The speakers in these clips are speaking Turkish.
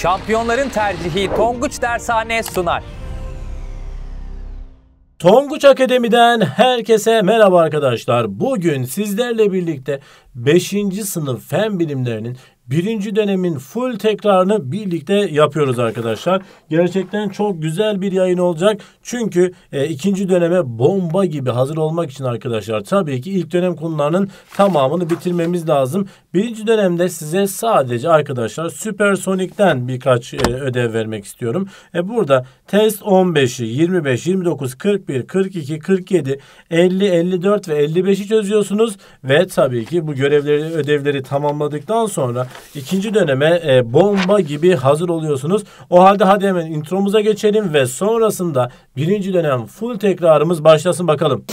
Şampiyonların tercihi Tonguç Dershane sunar. Tonguç Akademi'den herkese merhaba arkadaşlar. Bugün sizlerle birlikte 5. sınıf fen bilimlerinin birinci dönemin full tekrarını birlikte yapıyoruz arkadaşlar. Gerçekten çok güzel bir yayın olacak. Çünkü e, ikinci döneme bomba gibi hazır olmak için arkadaşlar tabii ki ilk dönem konularının tamamını bitirmemiz lazım. Birinci dönemde size sadece arkadaşlar süpersonikten birkaç e, ödev vermek istiyorum. E, burada test 15'i 25, 29, 41, 42, 47, 50, 54 ve 55'i çözüyorsunuz ve tabii ki bu görevleri ödevleri tamamladıktan sonra İkinci döneme e, bomba gibi hazır oluyorsunuz. O halde hadi hemen intromuza geçelim ve sonrasında birinci dönem full tekrarımız başlasın bakalım.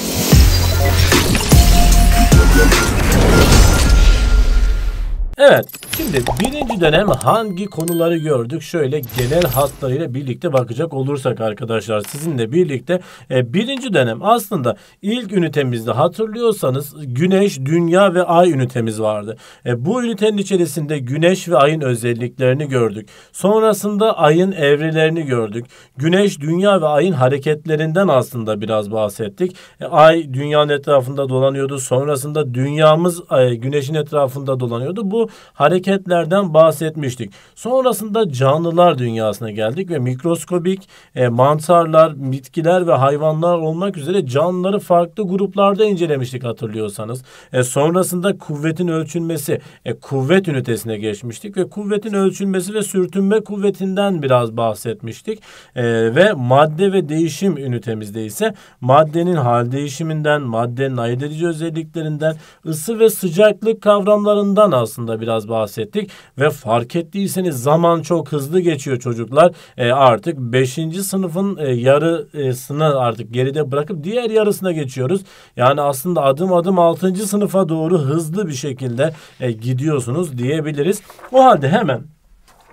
Evet şimdi birinci dönem hangi konuları gördük şöyle genel hatlarıyla birlikte bakacak olursak arkadaşlar sizinle birlikte e, birinci dönem aslında ilk ünitemizde hatırlıyorsanız güneş, dünya ve ay ünitemiz vardı. E, bu ünitenin içerisinde güneş ve ayın özelliklerini gördük. Sonrasında ayın evrelerini gördük. Güneş, dünya ve ayın hareketlerinden aslında biraz bahsettik. E, ay dünyanın etrafında dolanıyordu. Sonrasında dünyamız e, güneşin etrafında dolanıyordu. Bu hareketlerden bahsetmiştik. Sonrasında canlılar dünyasına geldik ve mikroskobik e, mantarlar, bitkiler ve hayvanlar olmak üzere canlıları farklı gruplarda incelemiştik hatırlıyorsanız. E, sonrasında kuvvetin ölçülmesi, e, kuvvet ünitesine geçmiştik ve kuvvetin ölçülmesi ve sürtünme kuvvetinden biraz bahsetmiştik. E, ve madde ve değişim ünitemizde ise maddenin hal değişiminden, maddenin ayırt edici özelliklerinden, ısı ve sıcaklık kavramlarından aslında biraz bahsettik ve fark ettiyseniz zaman çok hızlı geçiyor çocuklar. E, artık 5. sınıfın e, yarısını artık geride bırakıp diğer yarısına geçiyoruz. Yani aslında adım adım 6. sınıfa doğru hızlı bir şekilde e, gidiyorsunuz diyebiliriz. O halde hemen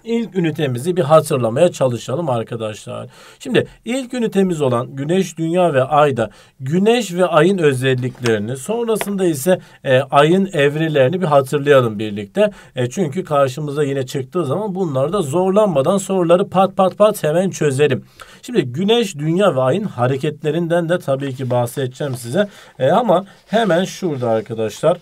ilk ünitemizi bir hatırlamaya çalışalım arkadaşlar. Şimdi ilk ünitemiz olan Güneş, Dünya ve Ay'da Güneş ve Ay'ın özelliklerini sonrasında ise e, Ay'ın evrelerini bir hatırlayalım birlikte. E, çünkü karşımıza yine çıktığı zaman bunlar da zorlanmadan soruları pat pat pat hemen çözelim. Şimdi Güneş, Dünya ve Ay'ın hareketlerinden de tabii ki bahsedeceğim size. E, ama hemen şurada arkadaşlar.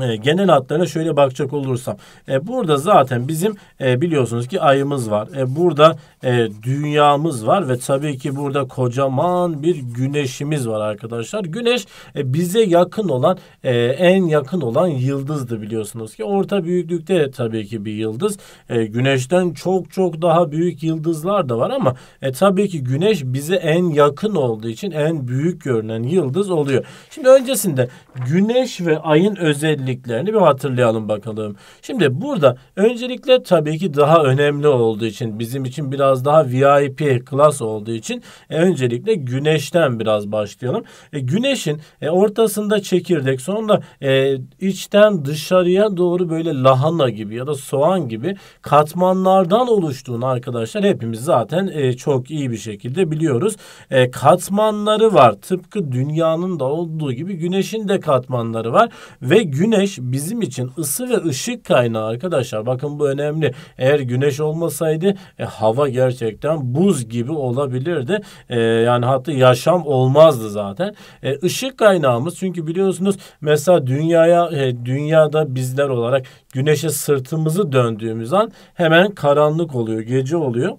E, genel hatlarına şöyle bakacak olursam e, burada zaten bizim e, biliyorsunuz ki ayımız var. E, burada e, dünyamız var ve tabii ki burada kocaman bir güneşimiz var arkadaşlar. Güneş e, bize yakın olan e, en yakın olan yıldızdı biliyorsunuz ki. Orta büyüklükte tabii ki bir yıldız. E, güneşten çok çok daha büyük yıldızlar da var ama e, tabii ki güneş bize en yakın olduğu için en büyük görünen yıldız oluyor. Şimdi öncesinde güneş ve ayın özelliği özelliklerini bir hatırlayalım bakalım. Şimdi burada öncelikle tabii ki daha önemli olduğu için bizim için biraz daha VIP klas olduğu için e, öncelikle güneşten biraz başlayalım. E, güneşin e, ortasında çekirdek sonra e, içten dışarıya doğru böyle lahana gibi ya da soğan gibi katmanlardan oluştuğunu arkadaşlar hepimiz zaten e, çok iyi bir şekilde biliyoruz. E, katmanları var tıpkı dünyanın da olduğu gibi güneşin de katmanları var ve güneş güneş bizim için ısı ve ışık kaynağı arkadaşlar. Bakın bu önemli. Eğer güneş olmasaydı e, hava gerçekten buz gibi olabilirdi. E, yani hatta yaşam olmazdı zaten. E, ışık kaynağımız çünkü biliyorsunuz mesela dünyaya e, dünyada bizler olarak güneşe sırtımızı döndüğümüz an hemen karanlık oluyor, gece oluyor.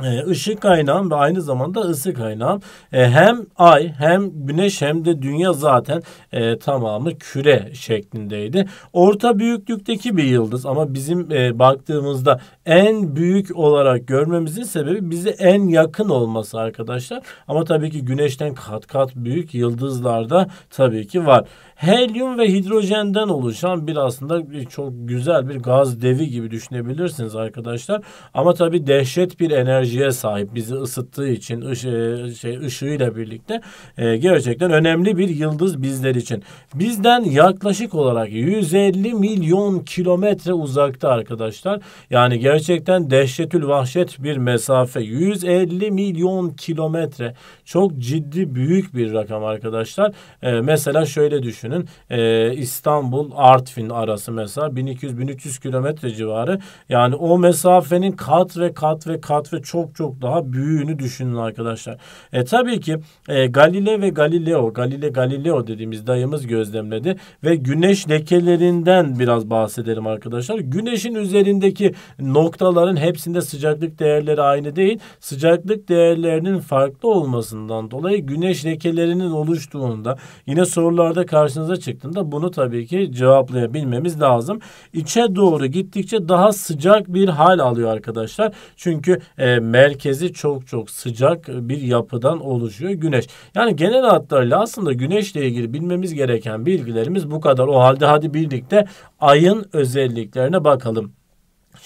Ee, ışık kaynağım ve aynı zamanda ısı kaynağım. Ee, hem ay hem güneş hem de dünya zaten e, tamamı küre şeklindeydi. Orta büyüklükteki bir yıldız ama bizim e, baktığımızda en büyük olarak görmemizin sebebi bize en yakın olması arkadaşlar. Ama tabii ki güneşten kat kat büyük yıldızlar da tabii ki var helyum ve hidrojenden oluşan bir aslında bir çok güzel bir gaz devi gibi düşünebilirsiniz arkadaşlar. Ama tabii dehşet bir enerjiye sahip bizi ısıttığı için ışı, şey, ışığıyla birlikte e, gerçekten önemli bir yıldız bizler için. Bizden yaklaşık olarak 150 milyon kilometre uzakta arkadaşlar. Yani gerçekten dehşetül vahşet bir mesafe. 150 milyon kilometre. Çok ciddi büyük bir rakam arkadaşlar. E, mesela şöyle düşünün bölgenin e, İstanbul Artvin arası mesela 1200-1300 kilometre civarı. Yani o mesafenin kat ve kat ve kat ve çok çok daha büyüğünü düşünün arkadaşlar. E tabii ki e, Galile ve Galileo, Galile Galileo dediğimiz dayımız gözlemledi ve güneş lekelerinden biraz bahsedelim arkadaşlar. Güneşin üzerindeki noktaların hepsinde sıcaklık değerleri aynı değil. Sıcaklık değerlerinin farklı olmasından dolayı güneş lekelerinin oluştuğunda yine sorularda karşınıza karşınıza çıktığında bunu tabii ki cevaplayabilmemiz lazım. İçe doğru gittikçe daha sıcak bir hal alıyor arkadaşlar. Çünkü e, merkezi çok çok sıcak bir yapıdan oluşuyor güneş. Yani genel hatlarıyla aslında güneşle ilgili bilmemiz gereken bilgilerimiz bu kadar. O halde hadi birlikte ayın özelliklerine bakalım.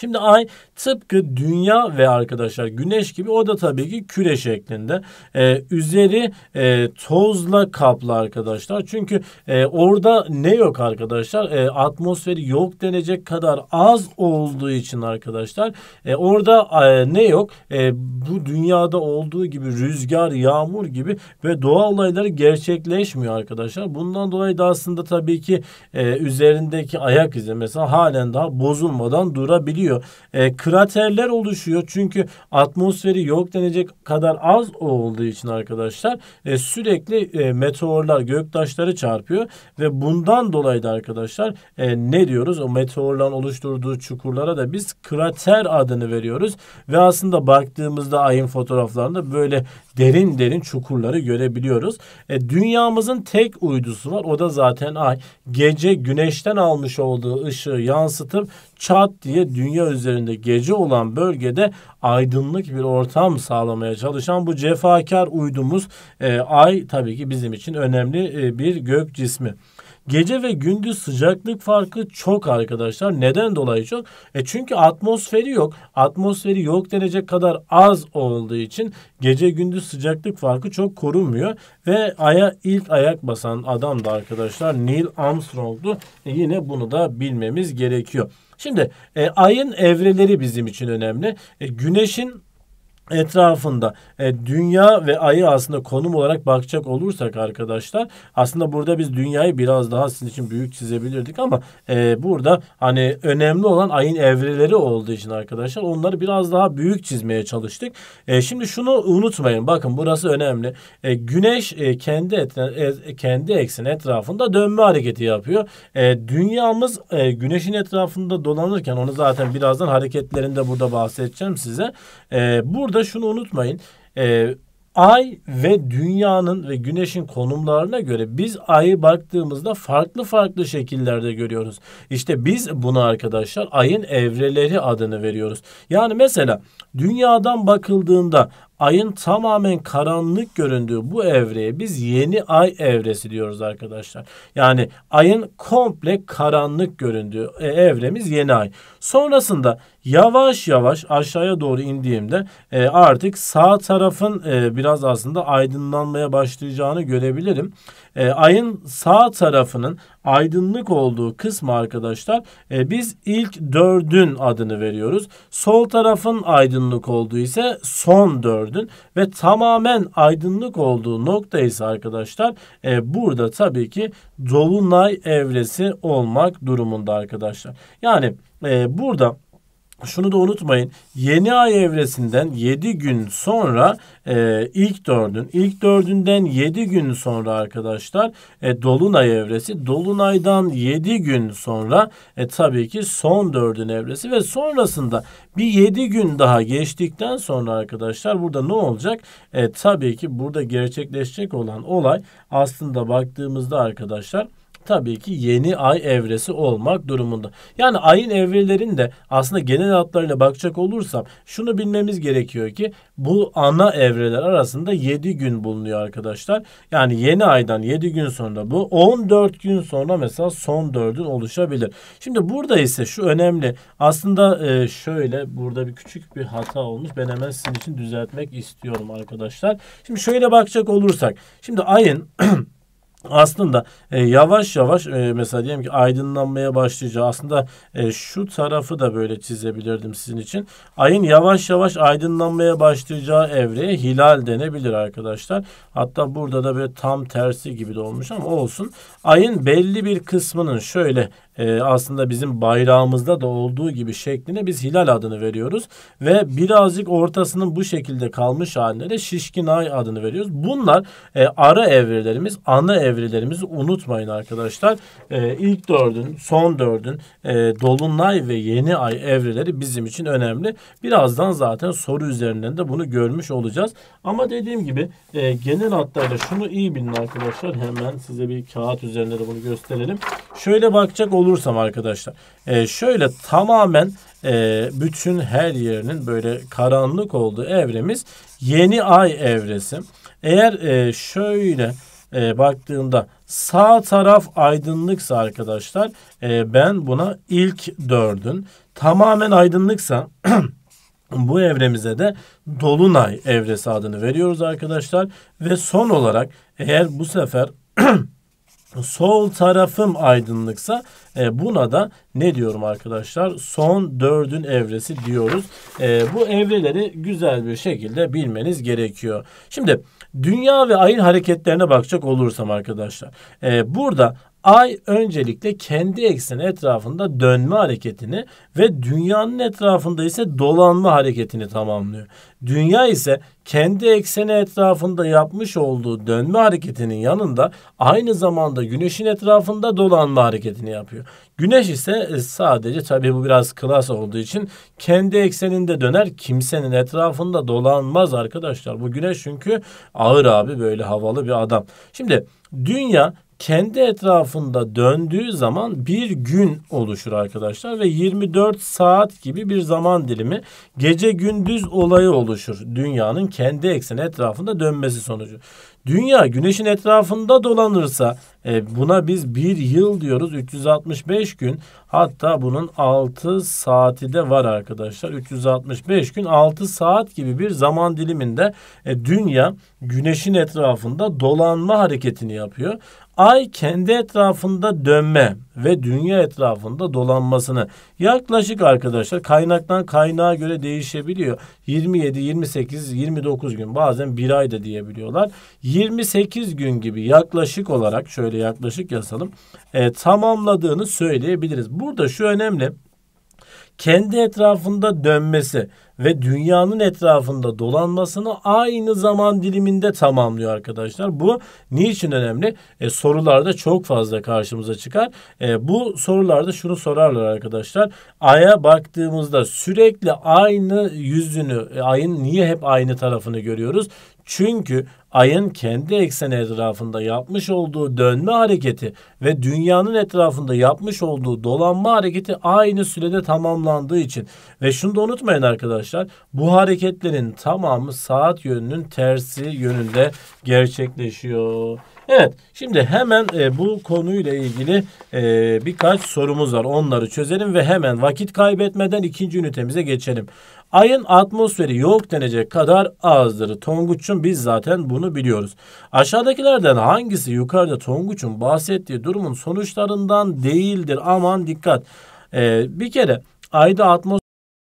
Şimdi ay tıpkı dünya ve arkadaşlar güneş gibi o da tabii ki küre şeklinde. Ee, üzeri e, tozla kaplı arkadaşlar. Çünkü e, orada ne yok arkadaşlar? E, atmosferi yok denecek kadar az olduğu için arkadaşlar. E, orada e, ne yok? E, bu dünyada olduğu gibi rüzgar, yağmur gibi ve doğal olayları gerçekleşmiyor arkadaşlar. Bundan dolayı da aslında tabii ki e, üzerindeki ayak izi mesela halen daha bozulmadan durabiliyor gidiyor. E, kraterler oluşuyor çünkü atmosferi yok denecek kadar az olduğu için arkadaşlar e, sürekli e, meteorlar göktaşları çarpıyor ve bundan dolayı da arkadaşlar e, ne diyoruz? O meteorların oluşturduğu çukurlara da biz krater adını veriyoruz ve aslında baktığımızda ayın fotoğraflarında böyle derin derin çukurları görebiliyoruz. E, dünyamızın tek uydusu var. O da zaten ay. Gece güneşten almış olduğu ışığı yansıtıp çat diye dünya üzerinde gece olan bölgede aydınlık bir ortam sağlamaya çalışan bu cefakar uydumuz e, ay tabii ki bizim için önemli e, bir gök cismi. Gece ve gündüz sıcaklık farkı çok arkadaşlar. Neden dolayı çok? E çünkü atmosferi yok. Atmosferi yok denecek kadar az olduğu için gece gündüz sıcaklık farkı çok korunmuyor. Ve aya ilk ayak basan adam da arkadaşlar Neil Armstrong'du. E yine bunu da bilmemiz gerekiyor. Şimdi e, ayın evreleri bizim için önemli. E, güneşin etrafında e, dünya ve ayı aslında konum olarak bakacak olursak arkadaşlar aslında burada biz dünyayı biraz daha sizin için büyük çizebilirdik ama e, burada hani önemli olan ayın evreleri olduğu için arkadaşlar onları biraz daha büyük çizmeye çalıştık. E, şimdi şunu unutmayın bakın burası önemli. E, güneş e, kendi etine, e, kendi ekseni etrafında dönme hareketi yapıyor. E, dünyamız e, güneşin etrafında dolanırken onu zaten birazdan hareketlerinde burada bahsedeceğim size. E, burada Burada şunu unutmayın. E, ay ve dünyanın ve güneşin konumlarına göre biz ayı baktığımızda farklı farklı şekillerde görüyoruz. İşte biz bunu arkadaşlar ayın evreleri adını veriyoruz. Yani mesela dünyadan bakıldığında ayın tamamen karanlık göründüğü bu evreye biz yeni ay evresi diyoruz arkadaşlar. Yani ayın komple karanlık göründüğü e, evremiz yeni ay. Sonrasında yavaş yavaş aşağıya doğru indiğimde e, artık sağ tarafın e, biraz aslında aydınlanmaya başlayacağını görebilirim. E, ayın sağ tarafının aydınlık olduğu kısmı arkadaşlar e, biz ilk dördün adını veriyoruz. Sol tarafın aydınlık olduğu ise son dördün ve tamamen aydınlık olduğu nokta ise arkadaşlar e, burada tabii ki dolunay evresi olmak durumunda arkadaşlar. Yani e, burada şunu da unutmayın. Yeni ay evresinden 7 gün sonra e, ilk dördün, ilk dördünden 7 gün sonra arkadaşlar e, Dolunay evresi. Dolunaydan 7 gün sonra e, tabii ki son dördün evresi ve sonrasında bir 7 gün daha geçtikten sonra arkadaşlar burada ne olacak? E, tabii ki burada gerçekleşecek olan olay aslında baktığımızda arkadaşlar tabii ki yeni ay evresi olmak durumunda. Yani ayın evrelerinin de aslında genel hatlarıyla bakacak olursam şunu bilmemiz gerekiyor ki bu ana evreler arasında 7 gün bulunuyor arkadaşlar. Yani yeni aydan 7 gün sonra bu 14 gün sonra mesela son 4'ün oluşabilir. Şimdi burada ise şu önemli. Aslında e, şöyle burada bir küçük bir hata olmuş. Ben hemen sizin için düzeltmek istiyorum arkadaşlar. Şimdi şöyle bakacak olursak. Şimdi ayın aslında e, yavaş yavaş e, mesela diyelim ki aydınlanmaya başlayacağı aslında e, şu tarafı da böyle çizebilirdim sizin için. Ayın yavaş yavaş aydınlanmaya başlayacağı evreye hilal denebilir arkadaşlar. Hatta burada da böyle tam tersi gibi de olmuş ama olsun. Ayın belli bir kısmının şöyle e, aslında bizim bayrağımızda da olduğu gibi şekline biz hilal adını veriyoruz. Ve birazcık ortasının bu şekilde kalmış haline de şişkin ay adını veriyoruz. Bunlar e, ara evrelerimiz, ana evrelerimizi unutmayın arkadaşlar. E, ilk dördün, son dördün e, dolunay ve yeni ay evreleri bizim için önemli. Birazdan zaten soru üzerinden de bunu görmüş olacağız. Ama dediğim gibi e, genel hatlarıyla şunu iyi bilin arkadaşlar. Hemen size bir kağıt üzerinde de bunu gösterelim. Şöyle bakacak olursanız olursam arkadaşlar e, şöyle tamamen e, bütün her yerinin böyle karanlık olduğu evremiz yeni ay evresi. Eğer e, şöyle e, baktığımda sağ taraf aydınlıksa arkadaşlar e, ben buna ilk dördün tamamen aydınlıksa bu evremize de Dolunay evresi adını veriyoruz arkadaşlar. Ve son olarak eğer bu sefer sol tarafım aydınlıksa e, buna da ne diyorum arkadaşlar? Son dördün evresi diyoruz. E, bu evreleri güzel bir şekilde bilmeniz gerekiyor. Şimdi dünya ve ayın hareketlerine bakacak olursam arkadaşlar. E, burada Ay öncelikle kendi ekseni etrafında dönme hareketini ve dünyanın etrafında ise dolanma hareketini tamamlıyor. Dünya ise kendi ekseni etrafında yapmış olduğu dönme hareketinin yanında aynı zamanda güneşin etrafında dolanma hareketini yapıyor. Güneş ise e, sadece tabii bu biraz klas olduğu için kendi ekseninde döner kimsenin etrafında dolanmaz arkadaşlar. Bu güneş çünkü ağır abi böyle havalı bir adam. Şimdi dünya kendi etrafında döndüğü zaman bir gün oluşur arkadaşlar ve 24 saat gibi bir zaman dilimi gece gündüz olayı oluşur. Dünyanın kendi ekseni etrafında dönmesi sonucu. Dünya güneşin etrafında dolanırsa e, buna biz bir yıl diyoruz 365 gün hatta bunun 6 saati de var arkadaşlar. 365 gün 6 saat gibi bir zaman diliminde e, dünya güneşin etrafında dolanma hareketini yapıyor. Ay kendi etrafında dönme ve dünya etrafında dolanmasını yaklaşık arkadaşlar kaynaktan kaynağa göre değişebiliyor. 27, 28, 29 gün bazen bir ay da diyebiliyorlar. 28 gün gibi yaklaşık olarak şöyle kilometre yaklaşık yazalım. E, tamamladığını söyleyebiliriz. Burada şu önemli. Kendi etrafında dönmesi ve dünyanın etrafında dolanmasını aynı zaman diliminde tamamlıyor arkadaşlar. Bu niçin önemli? E, sorularda çok fazla karşımıza çıkar. E, bu sorularda şunu sorarlar arkadaşlar. Ay'a baktığımızda sürekli aynı yüzünü, e, ayın niye hep aynı tarafını görüyoruz? Çünkü ayın kendi ekseni etrafında yapmış olduğu dönme hareketi ve dünyanın etrafında yapmış olduğu dolanma hareketi aynı sürede tamamlandığı için. Ve şunu da unutmayın arkadaşlar bu hareketlerin tamamı saat yönünün tersi yönünde gerçekleşiyor. Evet şimdi hemen e, bu konuyla ilgili e, birkaç sorumuz var onları çözelim ve hemen vakit kaybetmeden ikinci ünitemize geçelim. Ayın atmosferi yok denecek kadar azdır. Tonguç'un biz zaten bunu biliyoruz. Aşağıdakilerden hangisi yukarıda Tonguç'un bahsettiği durumun sonuçlarından değildir? Aman dikkat. Ee, bir kere ayda atmosfer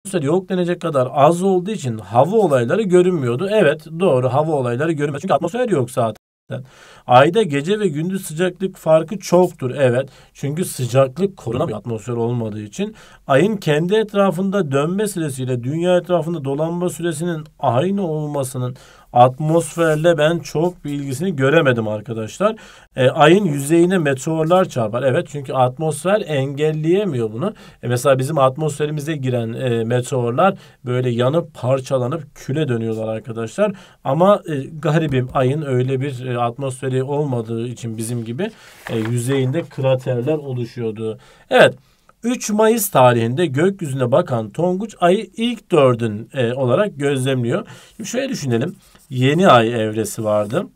atmosfer yok denecek kadar az olduğu için hava olayları görünmüyordu. Evet doğru hava olayları görünmüyor. Çünkü atmosfer yok zaten gerçekten. Ayda gece ve gündüz sıcaklık farkı çoktur. Evet. Çünkü sıcaklık korunamıyor atmosfer olmadığı için. Ayın kendi etrafında dönme süresiyle dünya etrafında dolanma süresinin aynı olmasının atmosferle ben çok bir ilgisini göremedim arkadaşlar. E, ayın yüzeyine meteorlar çarpar. Evet çünkü atmosfer engelleyemiyor bunu. E, mesela bizim atmosferimize giren e, meteorlar böyle yanıp parçalanıp küle dönüyorlar arkadaşlar. Ama e, garibim ayın öyle bir e, atmosferi olmadığı için bizim gibi e, yüzeyinde kraterler oluşuyordu. Evet. 3 Mayıs tarihinde gökyüzüne bakan Tonguç ayı ilk dördün e, olarak gözlemliyor. Şimdi şöyle düşünelim yeni ay evresi vardı.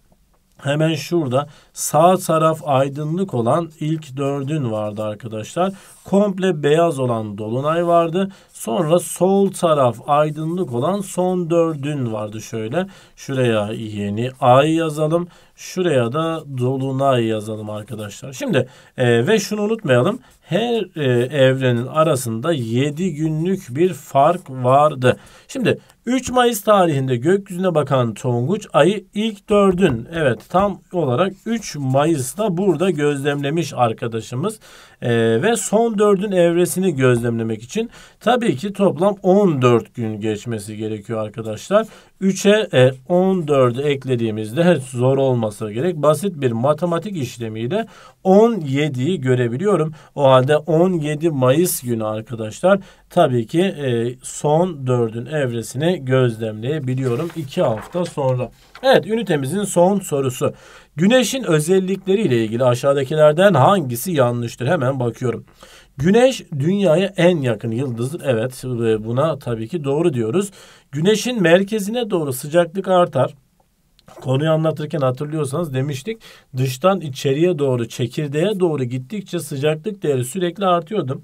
Hemen şurada sağ taraf aydınlık olan ilk dördün vardı arkadaşlar. Komple beyaz olan dolunay vardı. Sonra sol taraf aydınlık olan son dördün vardı şöyle. Şuraya yeni ay yazalım. Şuraya da dolunay yazalım arkadaşlar. Şimdi e, ve şunu unutmayalım. Her e, evrenin arasında 7 günlük bir fark vardı. Şimdi 3 Mayıs tarihinde gökyüzüne bakan Tonguç ayı ilk dördün. Evet tam olarak 3 Mayıs'ta burada gözlemlemiş arkadaşımız. E, ve son dördün evresini gözlemlemek için. tabi tabii toplam 14 gün geçmesi gerekiyor arkadaşlar. 3'e 14 e, eklediğimizde zor olmasa gerek basit bir matematik işlemiyle 17'yi görebiliyorum. O halde 17 Mayıs günü arkadaşlar tabii ki e, son 4'ün evresini gözlemleyebiliyorum 2 hafta sonra. Evet ünitemizin son sorusu. Güneşin özellikleriyle ilgili aşağıdakilerden hangisi yanlıştır? Hemen bakıyorum. Güneş dünyaya en yakın yıldızdır. Evet buna tabii ki doğru diyoruz. Güneşin merkezine doğru sıcaklık artar. Konuyu anlatırken hatırlıyorsanız demiştik dıştan içeriye doğru çekirdeğe doğru gittikçe sıcaklık değeri sürekli artıyordu.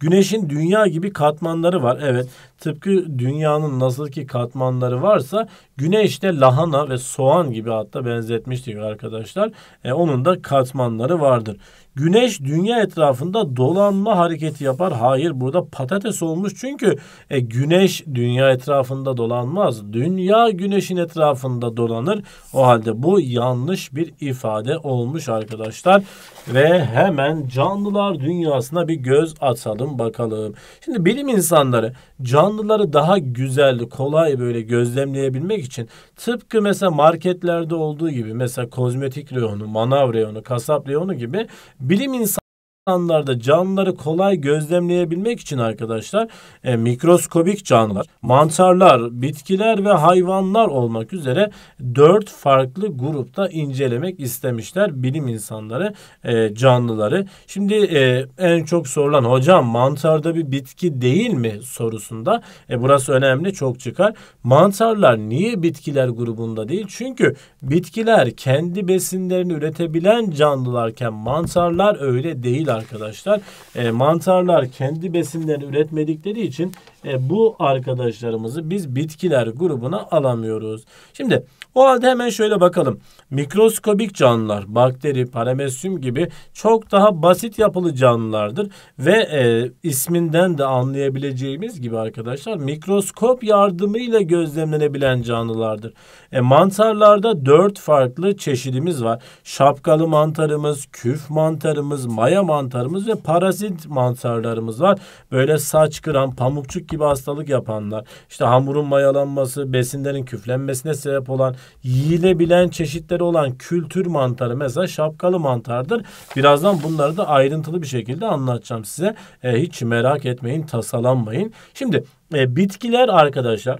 Güneşin dünya gibi katmanları var. Evet tıpkı dünyanın nasıl ki katmanları varsa Güneş'te lahana ve soğan gibi hatta benzetmiştik arkadaşlar. E, onun da katmanları vardır. Güneş dünya etrafında dolanma hareketi yapar. Hayır burada patates olmuş çünkü e, güneş dünya etrafında dolanmaz. Dünya güneşin etrafında dolanır. O halde bu yanlış bir ifade olmuş arkadaşlar. Ve hemen canlılar dünyasına bir göz atalım bakalım. Şimdi bilim insanları canlıları daha güzel, kolay böyle gözlemleyebilmek için tıpkı mesela marketlerde olduğu gibi mesela kozmetik reyonu, manav reyonu, kasap reyonu gibi bilim insanı anlarda canlıları kolay gözlemleyebilmek için arkadaşlar e, mikroskobik canlılar, mantarlar, bitkiler ve hayvanlar olmak üzere dört farklı grupta incelemek istemişler bilim insanları e, canlıları. Şimdi e, en çok sorulan hocam mantarda bir bitki değil mi sorusunda e, burası önemli çok çıkar. Mantarlar niye bitkiler grubunda değil? Çünkü bitkiler kendi besinlerini üretebilen canlılarken mantarlar öyle değil arkadaşlar e, mantarlar kendi besinlerini üretmedikleri için e, bu arkadaşlarımızı biz bitkiler grubuna alamıyoruz. Şimdi o halde hemen şöyle bakalım. Mikroskobik canlılar, bakteri, paramesyum gibi çok daha basit yapılı canlılardır ve e, isminden de anlayabileceğimiz gibi arkadaşlar mikroskop yardımıyla gözlemlenebilen canlılardır. E, mantarlarda dört farklı çeşidimiz var. Şapkalı mantarımız, küf mantarımız, maya mantarımız ve parazit mantarlarımız var. Böyle saç kıran, pamukçuk gibi hastalık yapanlar, İşte hamurun mayalanması, besinlerin küflenmesine sebep olan yiyilebilen çeşitleri olan kültür mantarı mesela şapkalı mantardır. Birazdan bunları da ayrıntılı bir şekilde anlatacağım size. E, hiç merak etmeyin, tasalanmayın. Şimdi e, bitkiler arkadaşlar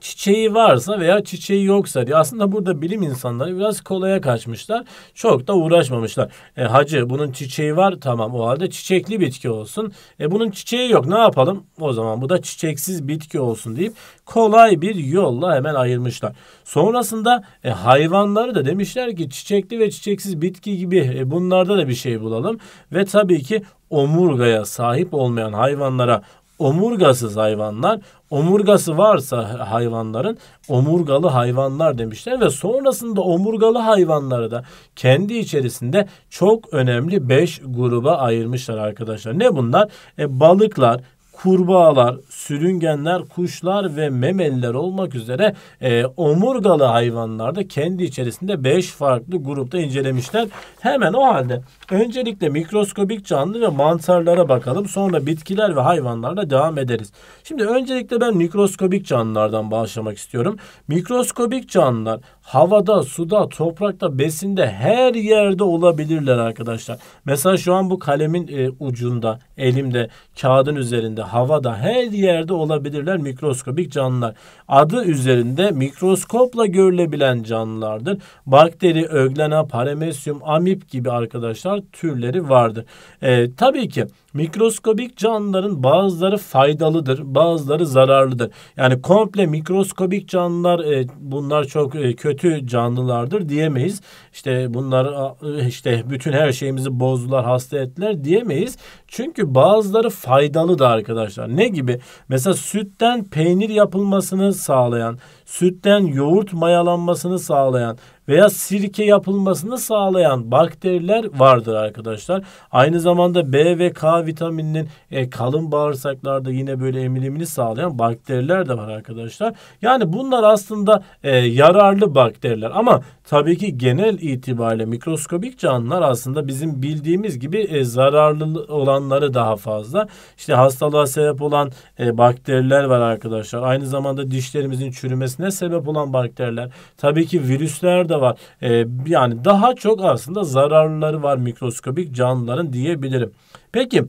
çiçeği varsa veya çiçeği yoksa diye aslında burada bilim insanları biraz kolaya kaçmışlar. Çok da uğraşmamışlar. E, hacı bunun çiçeği var tamam o halde çiçekli bitki olsun. E, bunun çiçeği yok ne yapalım? O zaman bu da çiçeksiz bitki olsun deyip kolay bir yolla hemen ayırmışlar. Sonrasında e, hayvanları da demişler ki çiçekli ve çiçeksiz bitki gibi e, bunlarda da bir şey bulalım. Ve tabii ki omurgaya sahip olmayan hayvanlara omurgasız hayvanlar, omurgası varsa hayvanların omurgalı hayvanlar demişler ve sonrasında omurgalı hayvanları da kendi içerisinde çok önemli beş gruba ayırmışlar arkadaşlar. Ne bunlar? E, balıklar, kurbağalar, sürüngenler, kuşlar ve memeliler olmak üzere e, omurgalı hayvanlarda kendi içerisinde 5 farklı grupta incelemişler. Hemen o halde Öncelikle mikroskobik canlı ve mantarlara bakalım. Sonra bitkiler ve hayvanlarla devam ederiz. Şimdi öncelikle ben mikroskobik canlılardan başlamak istiyorum. Mikroskobik canlılar havada, suda, toprakta, besinde her yerde olabilirler arkadaşlar. Mesela şu an bu kalemin e, ucunda, elimde, kağıdın üzerinde, havada her yerde olabilirler mikroskobik canlılar. Adı üzerinde mikroskopla görülebilen canlılardır. Bakteri, öglena, paramesyum, amip gibi arkadaşlar türleri vardır. E, tabii ki mikroskobik canlıların bazıları faydalıdır, bazıları zararlıdır. Yani komple mikroskobik canlılar e, bunlar çok e, kötü canlılardır diyemeyiz. İşte bunlar e, işte bütün her şeyimizi bozdular, hasta ettiler diyemeyiz. Çünkü bazıları faydalı da arkadaşlar. Ne gibi? Mesela sütten peynir yapılmasını sağlayan, sütten yoğurt mayalanmasını sağlayan veya sirke yapılmasını sağlayan bakteriler vardır arkadaşlar. Aynı zamanda B ve K vitamininin e, kalın bağırsaklarda yine böyle emilimini sağlayan bakteriler de var arkadaşlar. Yani bunlar aslında e, yararlı bakteriler ama tabii ki genel itibariyle mikroskobik canlılar aslında bizim bildiğimiz gibi e, zararlı olanları daha fazla. İşte hastalığa sebep olan e, bakteriler var arkadaşlar. Aynı zamanda dişlerimizin çürümesine sebep olan bakteriler. Tabii ki virüsler de var. E, yani daha çok aslında zararları var mikroskobik canlıların diyebilirim. Peki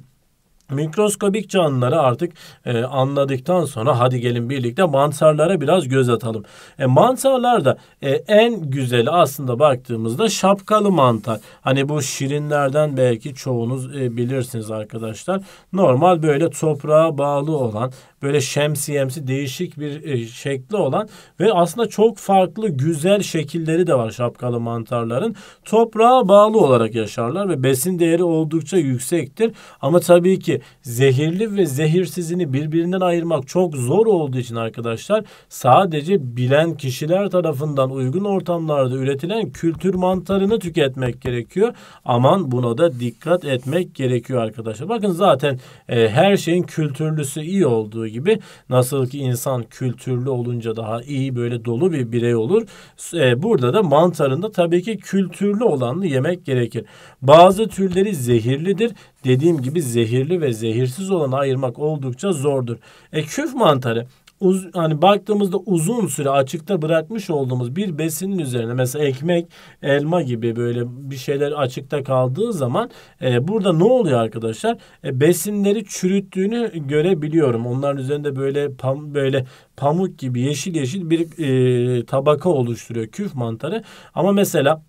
Mikroskobik canlıları artık e, anladıktan sonra hadi gelin birlikte mantarlara biraz göz atalım. E, mantarlar da e, en güzeli aslında baktığımızda şapkalı mantar. Hani bu şirinlerden belki çoğunuz e, bilirsiniz arkadaşlar. Normal böyle toprağa bağlı olan böyle şemsiyemsi değişik bir e, şekli olan ve aslında çok farklı güzel şekilleri de var şapkalı mantarların. Toprağa bağlı olarak yaşarlar ve besin değeri oldukça yüksektir. Ama tabii ki zehirli ve zehirsizini birbirinden ayırmak çok zor olduğu için arkadaşlar sadece bilen kişiler tarafından uygun ortamlarda üretilen kültür mantarını tüketmek gerekiyor. Aman buna da dikkat etmek gerekiyor arkadaşlar. Bakın zaten e, her şeyin kültürlüsü iyi olduğu gibi nasıl ki insan kültürlü olunca daha iyi böyle dolu bir birey olur. E, burada da mantarında tabii ki kültürlü olanı yemek gerekir. Bazı türleri zehirlidir dediğim gibi zehirli ve zehirsiz olanı ayırmak oldukça zordur. E küf mantarı uz, hani baktığımızda uzun süre açıkta bırakmış olduğumuz bir besinin üzerine mesela ekmek, elma gibi böyle bir şeyler açıkta kaldığı zaman e, burada ne oluyor arkadaşlar? E, besinleri çürüttüğünü görebiliyorum. Onların üzerinde böyle pam, böyle pamuk gibi yeşil yeşil bir e, tabaka oluşturuyor küf mantarı. Ama mesela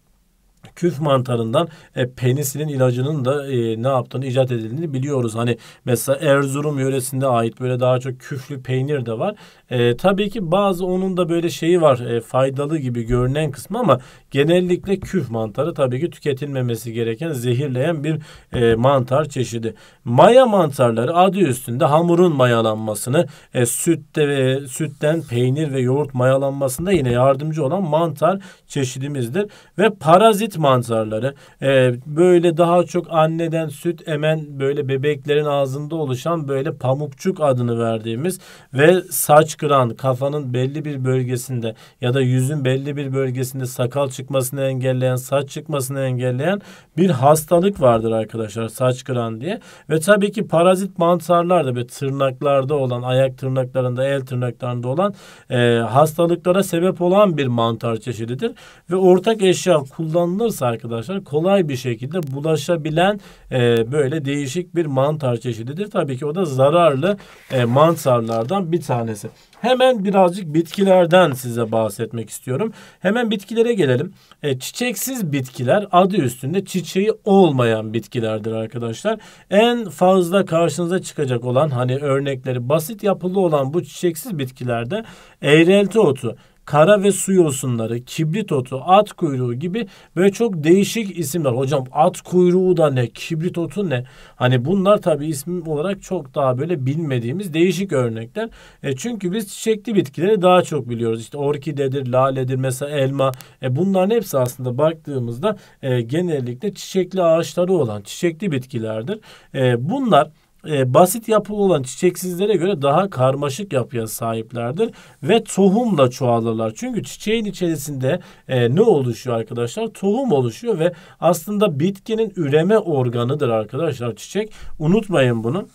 küf mantarından e, penisilin ilacının da e, ne yaptığını icat edildiğini biliyoruz. Hani mesela Erzurum yöresinde ait böyle daha çok küflü peynir de var. E, tabii ki bazı onun da böyle şeyi var e, faydalı gibi görünen kısmı ama genellikle küf mantarı tabii ki tüketilmemesi gereken zehirleyen bir e, mantar çeşidi. Maya mantarları adı üstünde hamurun mayalanmasını e, sütte ve sütten peynir ve yoğurt mayalanmasında yine yardımcı olan mantar çeşidimizdir ve parazit manzaraları, e, böyle daha çok anneden süt emen böyle bebeklerin ağzında oluşan böyle pamukçuk adını verdiğimiz ve saç kıran kafanın belli bir bölgesinde ya da yüzün belli bir bölgesinde sakal çıkmasını engelleyen, saç çıkmasını engelleyen bir hastalık vardır arkadaşlar saç kıran diye. Ve tabii ki parazit mantarlar da ve tırnaklarda olan, ayak tırnaklarında, el tırnaklarında olan e, hastalıklara sebep olan bir mantar çeşididir. Ve ortak eşya kullanılır kullanılırsa arkadaşlar kolay bir şekilde bulaşabilen e, böyle değişik bir mantar çeşididir. Tabii ki o da zararlı e, mantarlardan bir tanesi. Hemen birazcık bitkilerden size bahsetmek istiyorum. Hemen bitkilere gelelim. E, çiçeksiz bitkiler adı üstünde çiçeği olmayan bitkilerdir arkadaşlar. En fazla karşınıza çıkacak olan hani örnekleri basit yapılı olan bu çiçeksiz bitkilerde eğrelti otu kara ve su yosunları, kibrit otu, at kuyruğu gibi böyle çok değişik isimler. Hocam at kuyruğu da ne, kibrit otu ne? Hani bunlar tabii isim olarak çok daha böyle bilmediğimiz değişik örnekler. E çünkü biz çiçekli bitkileri daha çok biliyoruz. İşte orkidedir, laledir, mesela elma. E bunların hepsi aslında baktığımızda e, genellikle çiçekli ağaçları olan çiçekli bitkilerdir. E bunlar e, basit yapı olan çiçeksizlere göre daha karmaşık yapıya sahiplerdir ve tohumla çoğalırlar. Çünkü çiçeğin içerisinde e, ne oluşuyor arkadaşlar? Tohum oluşuyor ve aslında bitkinin üreme organıdır arkadaşlar çiçek. Unutmayın bunu.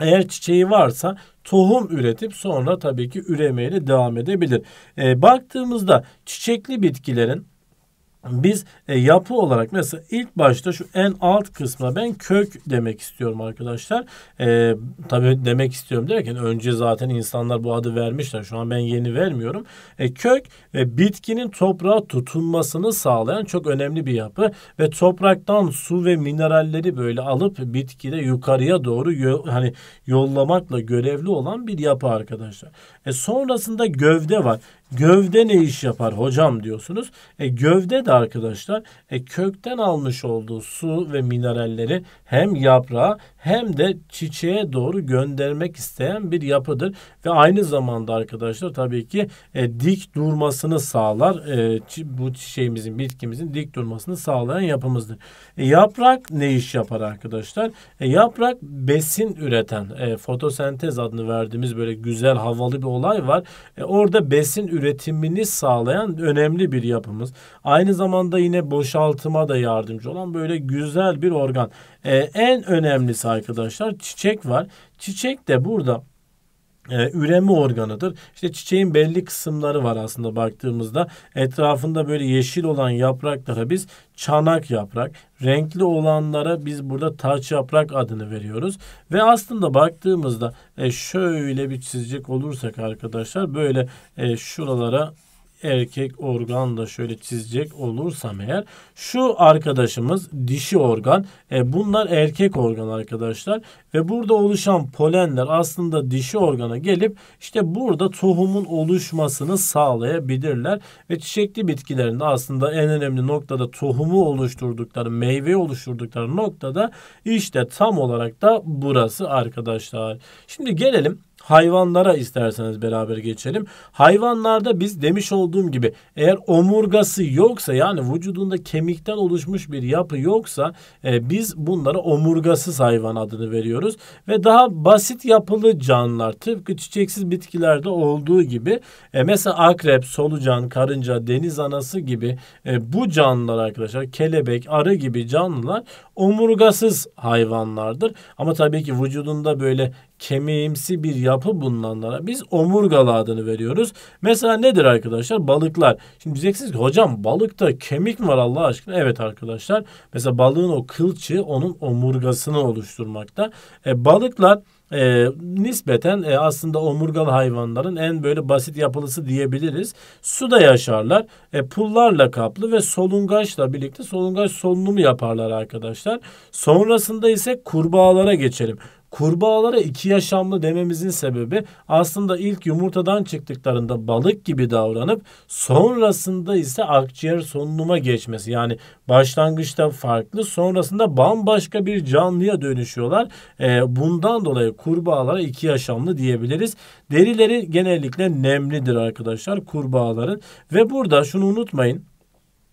Eğer çiçeği varsa tohum üretip sonra tabii ki üremeyle devam edebilir. E, baktığımızda çiçekli bitkilerin biz e, yapı olarak mesela ilk başta şu en alt kısma ben kök demek istiyorum arkadaşlar. E, tabii demek istiyorum derken önce zaten insanlar bu adı vermişler. Şu an ben yeni vermiyorum. E, kök e, bitkinin toprağa tutunmasını sağlayan çok önemli bir yapı ve topraktan su ve mineralleri böyle alıp bitkide yukarıya doğru yo- hani yollamakla görevli olan bir yapı arkadaşlar. E, sonrasında gövde var. Gövde ne iş yapar hocam diyorsunuz. E, gövde de arkadaşlar e, kökten almış olduğu su ve mineralleri hem yaprağa hem de çiçeğe doğru göndermek isteyen bir yapıdır. Ve aynı zamanda arkadaşlar tabii ki e, dik durmasını sağlar. E, bu çiçeğimizin, bitkimizin dik durmasını sağlayan yapımızdır. E, yaprak ne iş yapar arkadaşlar? E, yaprak besin üreten, e, fotosentez adını verdiğimiz böyle güzel havalı bir olay var. E, orada besin üreten üretimini sağlayan önemli bir yapımız. Aynı zamanda yine boşaltıma da yardımcı olan böyle güzel bir organ. Ee, en önemlisi arkadaşlar çiçek var. Çiçek de burada e, üreme organıdır. İşte çiçeğin belli kısımları var aslında baktığımızda. Etrafında böyle yeşil olan yapraklara biz çanak yaprak, renkli olanlara biz burada taç yaprak adını veriyoruz. Ve aslında baktığımızda e, şöyle bir çizecek olursak arkadaşlar böyle e, şuralara erkek organ da şöyle çizecek olursam eğer şu arkadaşımız dişi organ. E, bunlar erkek organ arkadaşlar ve burada oluşan polenler aslında dişi organa gelip işte burada tohumun oluşmasını sağlayabilirler ve çiçekli bitkilerinde aslında en önemli noktada tohumu oluşturdukları, meyve oluşturdukları noktada işte tam olarak da burası arkadaşlar. Şimdi gelelim Hayvanlara isterseniz beraber geçelim. Hayvanlarda biz demiş olduğum gibi eğer omurgası yoksa yani vücudunda kemikten oluşmuş bir yapı yoksa e, biz bunlara omurgasız hayvan adını veriyoruz. Ve daha basit yapılı canlılar tıpkı çiçeksiz bitkilerde olduğu gibi e, mesela akrep, solucan, karınca, deniz anası gibi e, bu canlılar arkadaşlar kelebek, arı gibi canlılar omurgasız hayvanlardır. Ama tabii ki vücudunda böyle kemiğimsi bir yapı bulunanlara biz omurgalı adını veriyoruz. Mesela nedir arkadaşlar? Balıklar. Şimdi diyeceksiniz ki hocam balıkta kemik mi var Allah aşkına? Evet arkadaşlar. Mesela balığın o kılçı onun omurgasını oluşturmakta. E, balıklar e, nispeten e, aslında omurgalı hayvanların en böyle basit yapılısı diyebiliriz. Suda yaşarlar. E, pullarla kaplı ve solungaçla birlikte solungaç solunumu yaparlar arkadaşlar. Sonrasında ise kurbağalara geçelim. Kurbağalara iki yaşamlı dememizin sebebi aslında ilk yumurtadan çıktıklarında balık gibi davranıp sonrasında ise akciğer solunuma geçmesi. Yani başlangıçta farklı sonrasında bambaşka bir canlıya dönüşüyorlar. E, bundan dolayı kurbağalara iki yaşamlı diyebiliriz. Derileri genellikle nemlidir arkadaşlar kurbağaların ve burada şunu unutmayın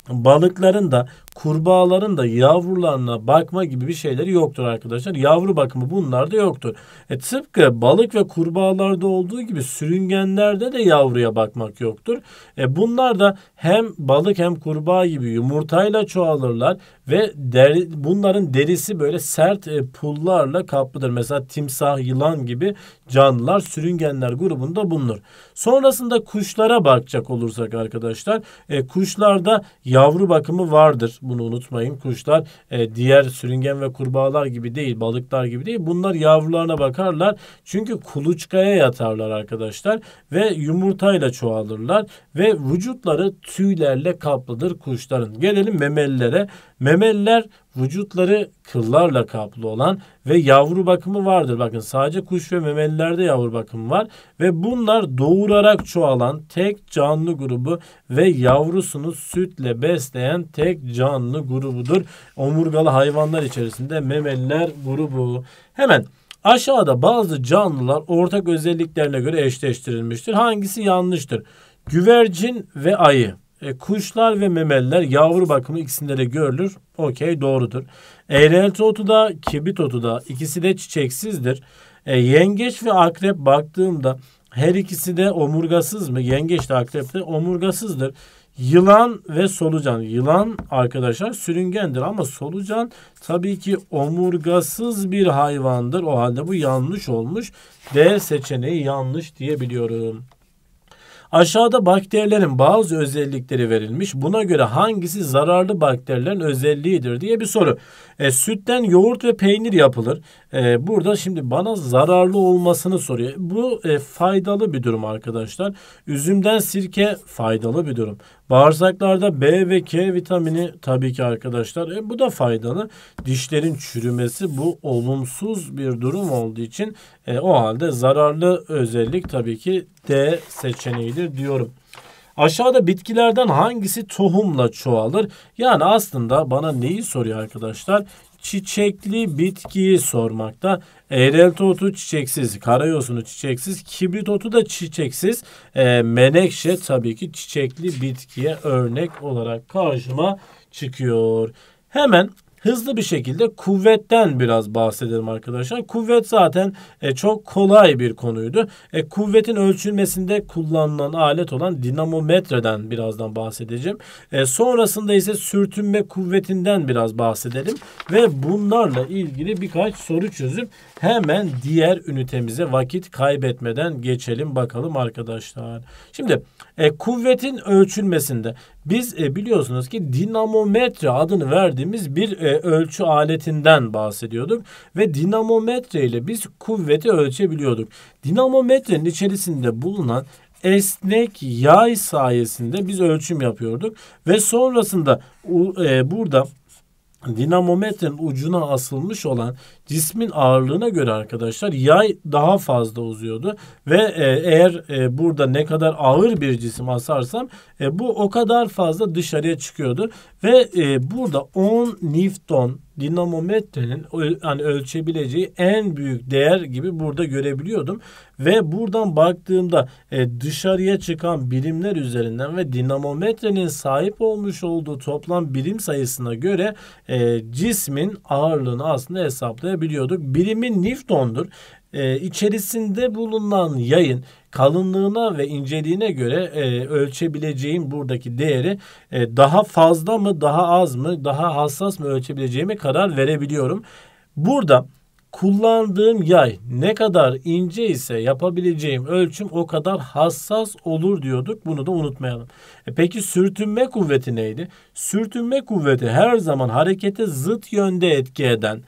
balıkların da kurbağaların da yavrularına bakma gibi bir şeyleri yoktur arkadaşlar. Yavru bakımı bunlarda yoktur. E tıpkı balık ve kurbağalarda olduğu gibi sürüngenlerde de yavruya bakmak yoktur. E bunlar da hem balık hem kurbağa gibi yumurtayla çoğalırlar ve deri, bunların derisi böyle sert e, pullarla kaplıdır. Mesela timsah, yılan gibi canlılar sürüngenler grubunda bulunur. Sonrasında kuşlara bakacak olursak arkadaşlar e, kuşlarda yavru Yavru bakımı vardır. Bunu unutmayın. Kuşlar e, diğer sürüngen ve kurbağalar gibi değil, balıklar gibi değil. Bunlar yavrularına bakarlar. Çünkü kuluçkaya yatarlar arkadaşlar ve yumurtayla çoğalırlar ve vücutları tüylerle kaplıdır kuşların. Gelelim memelilere. Memeliler vücutları kıllarla kaplı olan ve yavru bakımı vardır. Bakın sadece kuş ve memelilerde yavru bakımı var ve bunlar doğurarak çoğalan tek canlı grubu ve yavrusunu sütle besleyen tek canlı grubudur. Omurgalı hayvanlar içerisinde memeliler grubu. Hemen aşağıda bazı canlılar ortak özelliklerine göre eşleştirilmiştir. Hangisi yanlıştır? Güvercin ve ayı. E, kuşlar ve memeliler yavru bakımı ikisinde de görülür. Okey doğrudur. Eğrelti otu da kibrit otu da ikisi de çiçeksizdir. E, yengeç ve akrep baktığımda her ikisi de omurgasız mı? Yengeç de akrep de omurgasızdır. Yılan ve solucan. Yılan arkadaşlar sürüngendir ama solucan tabii ki omurgasız bir hayvandır. O halde bu yanlış olmuş. D seçeneği yanlış diyebiliyorum. Aşağıda bakterilerin bazı özellikleri verilmiş. Buna göre hangisi zararlı bakterilerin özelliğidir diye bir soru. E, sütten yoğurt ve peynir yapılır. E, burada şimdi bana zararlı olmasını soruyor. Bu e, faydalı bir durum arkadaşlar. Üzümden sirke faydalı bir durum. Bağırsaklarda B ve K vitamini tabii ki arkadaşlar. E, bu da faydalı. Dişlerin çürümesi bu olumsuz bir durum olduğu için e, o halde zararlı özellik tabii ki D seçeneğidir diyorum. Aşağıda bitkilerden hangisi tohumla çoğalır? Yani aslında bana neyi soruyor arkadaşlar? çiçekli bitkiyi sormakta. Eğrelti otu çiçeksiz, karayosunu çiçeksiz, kibrit otu da çiçeksiz. E, menekşe tabii ki çiçekli bitkiye örnek olarak karşıma çıkıyor. Hemen hızlı bir şekilde kuvvetten biraz bahsedelim arkadaşlar. Kuvvet zaten e, çok kolay bir konuydu. E, kuvvetin ölçülmesinde kullanılan alet olan dinamometreden birazdan bahsedeceğim. E, sonrasında ise sürtünme kuvvetinden biraz bahsedelim ve bunlarla ilgili birkaç soru çözüp hemen diğer ünitemize vakit kaybetmeden geçelim bakalım arkadaşlar. Şimdi e, kuvvetin ölçülmesinde biz e, biliyorsunuz ki dinamometre adını verdiğimiz bir e, ölçü aletinden bahsediyorduk ve dinamometre ile biz kuvveti ölçebiliyorduk. Dinamometrenin içerisinde bulunan esnek yay sayesinde biz ölçüm yapıyorduk ve sonrasında e, burada dinamometrenin ucuna asılmış olan cismin ağırlığına göre arkadaşlar yay daha fazla uzuyordu ve e, eğer e, burada ne kadar ağır bir cisim asarsam e, bu o kadar fazla dışarıya çıkıyordu ve e, burada 10 Newton dinamometrenin yani ölçebileceği en büyük değer gibi burada görebiliyordum. Ve buradan baktığımda e, dışarıya çıkan birimler üzerinden ve dinamometrenin sahip olmuş olduğu toplam birim sayısına göre e, cismin ağırlığını aslında hesaplayabiliyorduk. Birimin Newton'dur e, içerisinde bulunan yayın kalınlığına ve inceliğine göre e, ölçebileceğim buradaki değeri e, daha fazla mı daha az mı daha hassas mı ölçebileceğimi karar verebiliyorum. Burada kullandığım yay ne kadar ince ise yapabileceğim ölçüm o kadar hassas olur diyorduk. Bunu da unutmayalım. E peki sürtünme kuvveti neydi? Sürtünme kuvveti her zaman harekete zıt yönde etki eden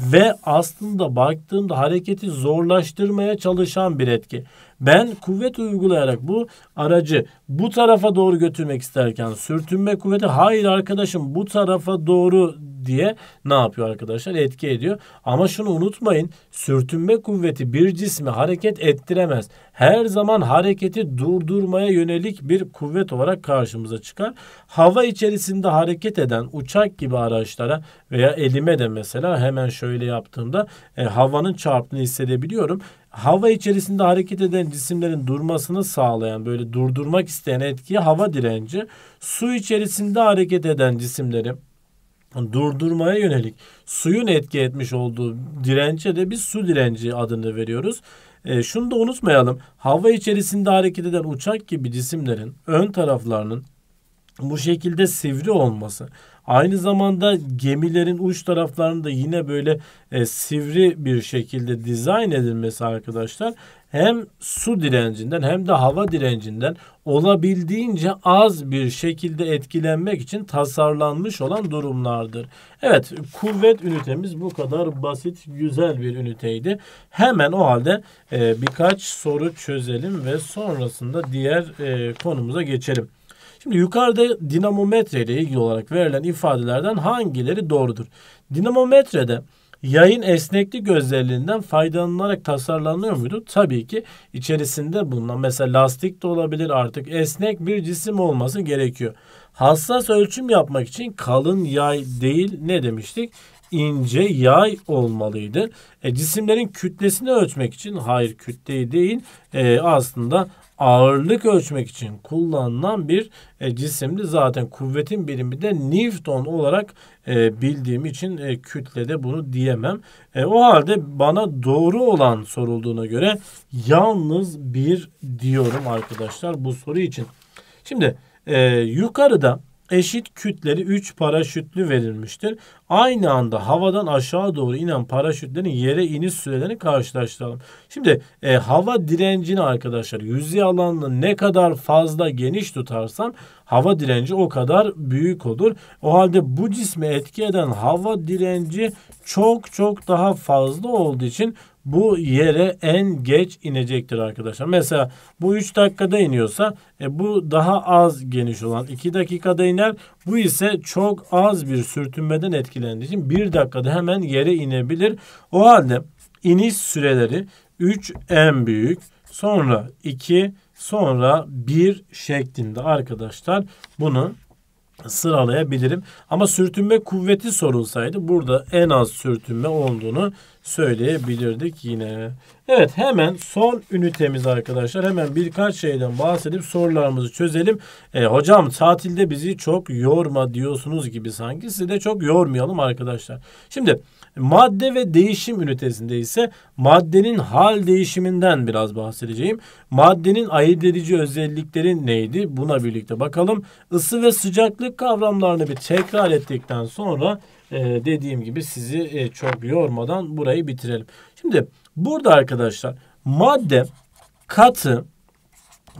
ve aslında baktığımda hareketi zorlaştırmaya çalışan bir etki. Ben kuvvet uygulayarak bu aracı bu tarafa doğru götürmek isterken sürtünme kuvveti hayır arkadaşım bu tarafa doğru diye ne yapıyor arkadaşlar? Etki ediyor. Ama şunu unutmayın. Sürtünme kuvveti bir cismi hareket ettiremez. Her zaman hareketi durdurmaya yönelik bir kuvvet olarak karşımıza çıkar. Hava içerisinde hareket eden uçak gibi araçlara veya elime de mesela hemen şöyle yaptığımda e, havanın çarptığını hissedebiliyorum hava içerisinde hareket eden cisimlerin durmasını sağlayan böyle durdurmak isteyen etki hava direnci. Su içerisinde hareket eden cisimlerin durdurmaya yönelik suyun etki etmiş olduğu dirence de biz su direnci adını veriyoruz. E, şunu da unutmayalım. Hava içerisinde hareket eden uçak gibi cisimlerin ön taraflarının bu şekilde sivri olması aynı zamanda gemilerin uç taraflarında yine böyle e, sivri bir şekilde dizayn edilmesi arkadaşlar hem su direncinden hem de hava direncinden olabildiğince az bir şekilde etkilenmek için tasarlanmış olan durumlardır. Evet kuvvet ünitemiz bu kadar basit güzel bir üniteydi. Hemen o halde e, birkaç soru çözelim ve sonrasında diğer e, konumuza geçelim. Şimdi yukarıda dinamometre ile ilgili olarak verilen ifadelerden hangileri doğrudur? Dinamometrede yayın esnekli özelliğinden faydalanarak tasarlanıyor muydu? Tabii ki içerisinde bulunan mesela lastik de olabilir artık esnek bir cisim olması gerekiyor. Hassas ölçüm yapmak için kalın yay değil ne demiştik? ince yay olmalıydı. E, cisimlerin kütlesini ölçmek için hayır kütleyi değil e, aslında ağırlık ölçmek için kullanılan bir e, cisimdi. Zaten kuvvetin birimi de Newton olarak e, bildiğim için e, kütlede bunu diyemem. E, o halde bana doğru olan sorulduğuna göre yalnız bir diyorum arkadaşlar bu soru için. Şimdi e, yukarıda eşit kütleri 3 paraşütlü verilmiştir aynı anda havadan aşağı doğru inen paraşütlerin yere iniş sürelerini karşılaştıralım. Şimdi e, hava direncini arkadaşlar yüzey alanını ne kadar fazla geniş tutarsam hava direnci o kadar büyük olur. O halde bu cisme etki eden hava direnci çok çok daha fazla olduğu için bu yere en geç inecektir arkadaşlar. Mesela bu 3 dakikada iniyorsa e, bu daha az geniş olan 2 dakikada iner. Bu ise çok az bir sürtünmeden etkilendiği için bir dakikada hemen yere inebilir. O halde iniş süreleri 3 en büyük sonra 2 sonra 1 şeklinde arkadaşlar bunu sıralayabilirim. Ama sürtünme kuvveti sorulsaydı burada en az sürtünme olduğunu söyleyebilirdik yine. Evet hemen son ünitemiz arkadaşlar. Hemen birkaç şeyden bahsedip sorularımızı çözelim. E, hocam tatilde bizi çok yorma diyorsunuz gibi sanki. Sizi de çok yormayalım arkadaşlar. Şimdi Madde ve değişim ünitesinde ise maddenin hal değişiminden biraz bahsedeceğim. Maddenin ayırt edici özellikleri neydi? Buna birlikte bakalım. Isı ve sıcaklık kavramlarını bir tekrar ettikten sonra e, dediğim gibi sizi e, çok yormadan burayı bitirelim. Şimdi burada arkadaşlar madde, katı,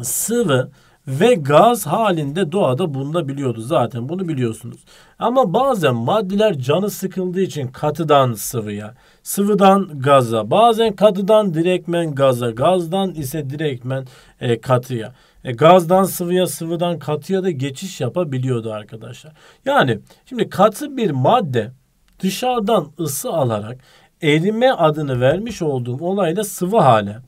sıvı, ve gaz halinde doğada bulunabiliyordu zaten bunu biliyorsunuz. Ama bazen maddeler canı sıkıldığı için katıdan sıvıya, sıvıdan gaza, bazen katıdan direktmen gaza, gazdan ise direktmen e, katıya. E, gazdan sıvıya, sıvıdan katıya da geçiş yapabiliyordu arkadaşlar. Yani şimdi katı bir madde dışarıdan ısı alarak erime adını vermiş olduğum olayla sıvı hale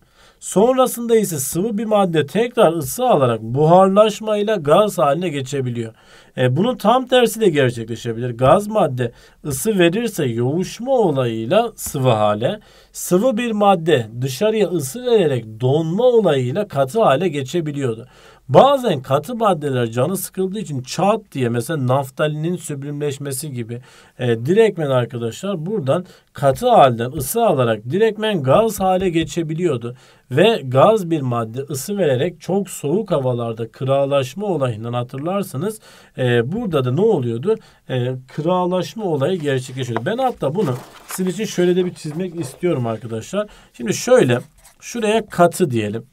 Sonrasında ise sıvı bir madde tekrar ısı alarak buharlaşmayla gaz haline geçebiliyor. E, bunun tam tersi de gerçekleşebilir. Gaz madde ısı verirse yoğuşma olayıyla sıvı hale, sıvı bir madde dışarıya ısı vererek donma olayıyla katı hale geçebiliyordu. Bazen katı maddeler canı sıkıldığı için çat diye mesela naftalinin süblimleşmesi gibi e, direkmen arkadaşlar buradan katı halden ısı alarak direkmen gaz hale geçebiliyordu. Ve gaz bir madde ısı vererek çok soğuk havalarda kıralaşma olayından hatırlarsınız. E, burada da ne oluyordu? E, kıralaşma olayı gerçekleşiyordu. Ben hatta bunu sizin için şöyle de bir çizmek istiyorum arkadaşlar. Şimdi şöyle şuraya katı diyelim.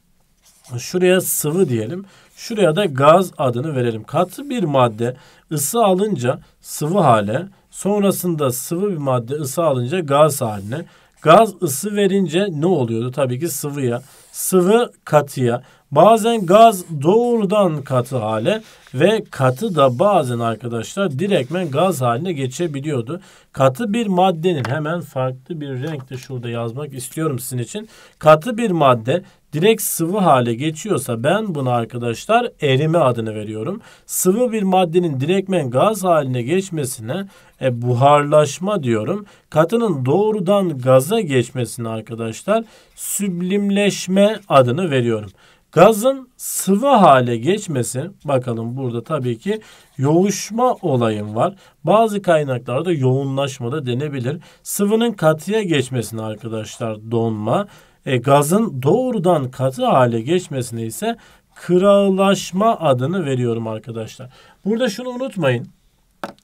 Şuraya sıvı diyelim. Şuraya da gaz adını verelim. Katı bir madde ısı alınca sıvı hale, sonrasında sıvı bir madde ısı alınca gaz haline. Gaz ısı verince ne oluyordu? Tabii ki sıvıya. Sıvı katıya. Bazen gaz doğrudan katı hale ve katı da bazen arkadaşlar direktmen gaz haline geçebiliyordu. Katı bir maddenin hemen farklı bir renkte şurada yazmak istiyorum sizin için. Katı bir madde direkt sıvı hale geçiyorsa ben buna arkadaşlar erime adını veriyorum. Sıvı bir maddenin direktmen gaz haline geçmesine e, buharlaşma diyorum. Katının doğrudan gaza geçmesine arkadaşlar süblimleşme adını veriyorum. Gazın sıvı hale geçmesi bakalım burada tabii ki yoğuşma olayım var. Bazı kaynaklarda yoğunlaşma da denebilir. Sıvının katıya geçmesini arkadaşlar donma. E, gazın doğrudan katı hale geçmesine ise kırağılaşma adını veriyorum arkadaşlar. Burada şunu unutmayın.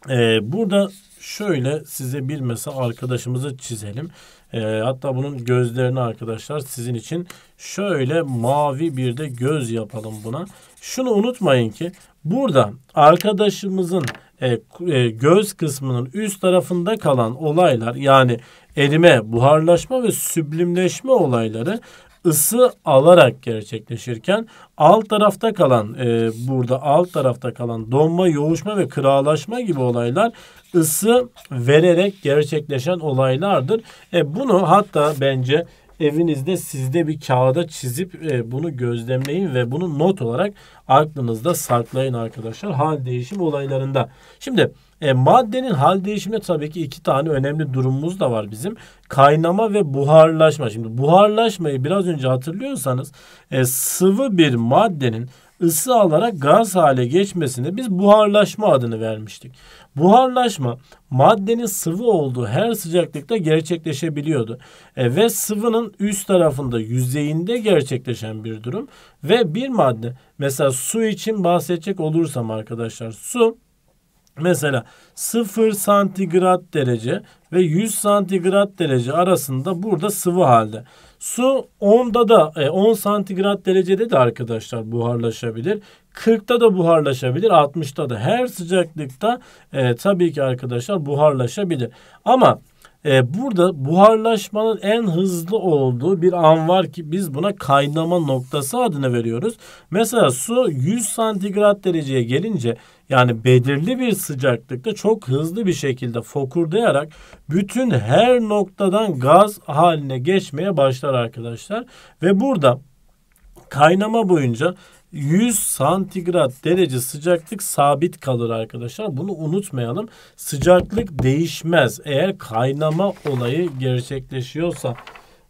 E, burada şöyle size bir mesela arkadaşımızı çizelim. E, hatta bunun gözlerini arkadaşlar sizin için şöyle mavi bir de göz yapalım buna. Şunu unutmayın ki burada arkadaşımızın e, e, göz kısmının üst tarafında kalan olaylar yani erime, buharlaşma ve süblimleşme olayları ısı alarak gerçekleşirken alt tarafta kalan e, burada alt tarafta kalan donma, yoğuşma ve kıralaşma gibi olaylar ısı vererek gerçekleşen olaylardır. E, bunu hatta bence evinizde sizde bir kağıda çizip e, bunu gözlemleyin ve bunu not olarak aklınızda saklayın arkadaşlar hal değişim olaylarında. Şimdi e, maddenin hal değişimi tabii ki iki tane önemli durumumuz da var bizim. Kaynama ve buharlaşma. Şimdi buharlaşmayı biraz önce hatırlıyorsanız e, sıvı bir maddenin ısı alarak gaz hale geçmesine biz buharlaşma adını vermiştik. Buharlaşma maddenin sıvı olduğu her sıcaklıkta gerçekleşebiliyordu. E, ve sıvının üst tarafında yüzeyinde gerçekleşen bir durum ve bir madde mesela su için bahsedecek olursam arkadaşlar su Mesela 0 santigrat derece ve 100 santigrat derece arasında burada sıvı halde. Su 10'da da 10 e, santigrat derecede de arkadaşlar buharlaşabilir. 40'ta da buharlaşabilir, 60'ta da. Her sıcaklıkta e, tabii ki arkadaşlar buharlaşabilir. Ama e, burada buharlaşmanın en hızlı olduğu bir an var ki biz buna kaynama noktası adını veriyoruz. Mesela su 100 santigrat dereceye gelince yani belirli bir sıcaklıkta çok hızlı bir şekilde fokurdayarak bütün her noktadan gaz haline geçmeye başlar arkadaşlar. Ve burada kaynama boyunca 100 santigrat derece sıcaklık sabit kalır arkadaşlar. Bunu unutmayalım. Sıcaklık değişmez eğer kaynama olayı gerçekleşiyorsa.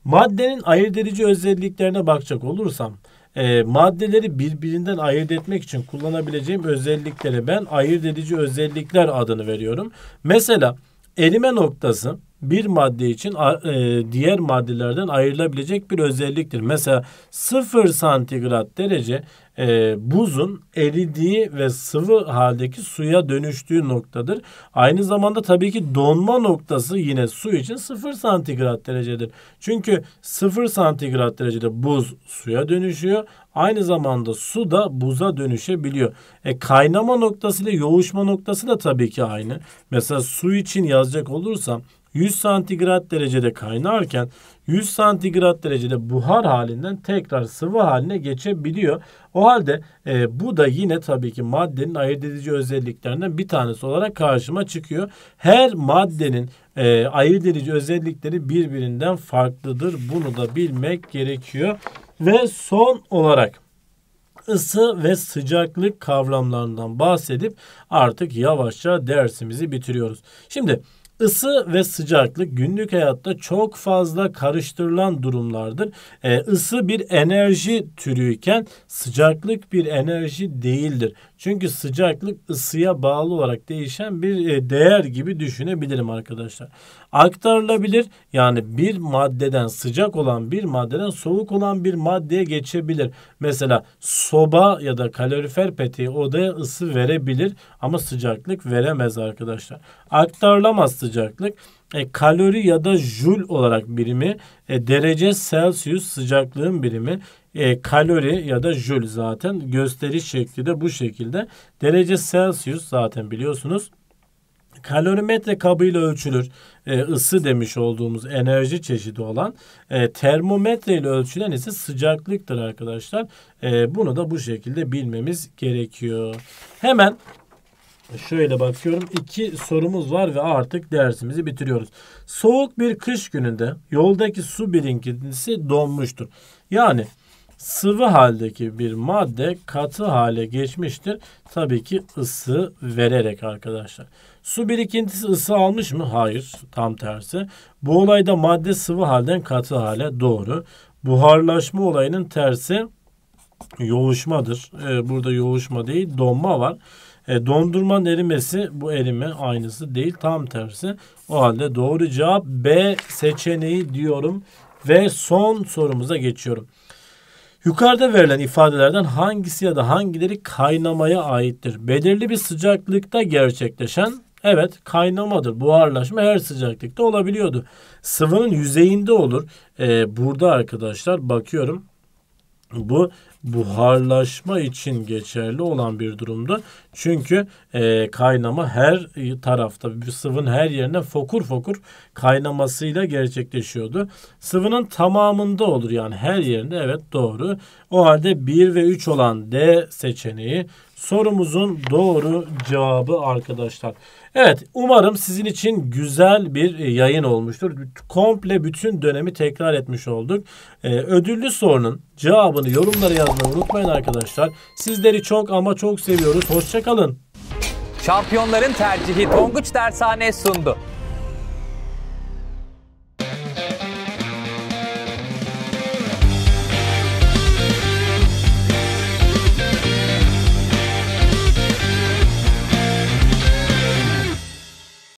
Maddenin ayırt edici özelliklerine bakacak olursam e, maddeleri birbirinden ayırt etmek için kullanabileceğim özelliklere ben ayırt edici özellikler adını veriyorum. Mesela erime noktası bir madde için e, diğer maddelerden ayrılabilecek bir özelliktir. Mesela 0 santigrat derece e, buzun eridiği ve sıvı haldeki suya dönüştüğü noktadır. Aynı zamanda tabii ki donma noktası yine su için 0 santigrat derecedir. Çünkü 0 santigrat derecede buz suya dönüşüyor. Aynı zamanda su da buza dönüşebiliyor. E, kaynama noktası ile yoğuşma noktası da tabii ki aynı. Mesela su için yazacak olursam 100 santigrat derecede kaynarken 100 santigrat derecede buhar halinden tekrar sıvı haline geçebiliyor. O halde e, bu da yine tabii ki maddenin ayırt edici özelliklerinden bir tanesi olarak karşıma çıkıyor. Her maddenin e, ayırt edici özellikleri birbirinden farklıdır. Bunu da bilmek gerekiyor. Ve son olarak ısı ve sıcaklık kavramlarından bahsedip artık yavaşça dersimizi bitiriyoruz. Şimdi Isı ve sıcaklık günlük hayatta çok fazla karıştırılan durumlardır. E, ısı bir enerji türüyken sıcaklık bir enerji değildir. Çünkü sıcaklık ısıya bağlı olarak değişen bir e, değer gibi düşünebilirim arkadaşlar. Aktarılabilir yani bir maddeden sıcak olan bir maddeden soğuk olan bir maddeye geçebilir. Mesela soba ya da kalorifer peteği odaya ısı verebilir ama sıcaklık veremez arkadaşlar. Aktarılamaz sıcaklık sıcaklık e, kalori ya da jül olarak birimi, e, derece Celsius sıcaklığın birimi, e, kalori ya da jül zaten gösteriş şekli de bu şekilde. Derece Celsius zaten biliyorsunuz kalorimetre kabıyla ölçülür e, ısı demiş olduğumuz enerji çeşidi olan e, termometre ile ölçülen ise sıcaklıktır arkadaşlar. E, bunu da bu şekilde bilmemiz gerekiyor. Hemen Şöyle bakıyorum. iki sorumuz var ve artık dersimizi bitiriyoruz. Soğuk bir kış gününde yoldaki su birikintisi donmuştur. Yani sıvı haldeki bir madde katı hale geçmiştir. Tabii ki ısı vererek arkadaşlar. Su birikintisi ısı almış mı? Hayır. Tam tersi. Bu olayda madde sıvı halden katı hale doğru. Buharlaşma olayının tersi yoğuşmadır. Ee, burada yoğuşma değil donma var. E, dondurmanın erimesi bu erime aynısı değil tam tersi. O halde doğru cevap B seçeneği diyorum ve son sorumuza geçiyorum. Yukarıda verilen ifadelerden hangisi ya da hangileri kaynamaya aittir? Belirli bir sıcaklıkta gerçekleşen Evet kaynamadır. Buharlaşma her sıcaklıkta olabiliyordu. Sıvının yüzeyinde olur. Ee, burada arkadaşlar bakıyorum. Bu buharlaşma için geçerli olan bir durumdu Çünkü e, kaynama her tarafta bir sıvın her yerine fokur fokur kaynamasıyla gerçekleşiyordu. Sıvının tamamında olur yani her yerinde evet doğru. O halde 1 ve 3 olan D seçeneği sorumuzun doğru cevabı arkadaşlar. Evet umarım sizin için güzel bir e, yayın olmuştur. Komple bütün dönemi tekrar etmiş olduk. Ee, ödüllü sorunun cevabını yorumlara yazmayı unutmayın arkadaşlar. Sizleri çok ama çok seviyoruz. Hoşçakalın. Şampiyonların tercihi Tonguç Dershane sundu.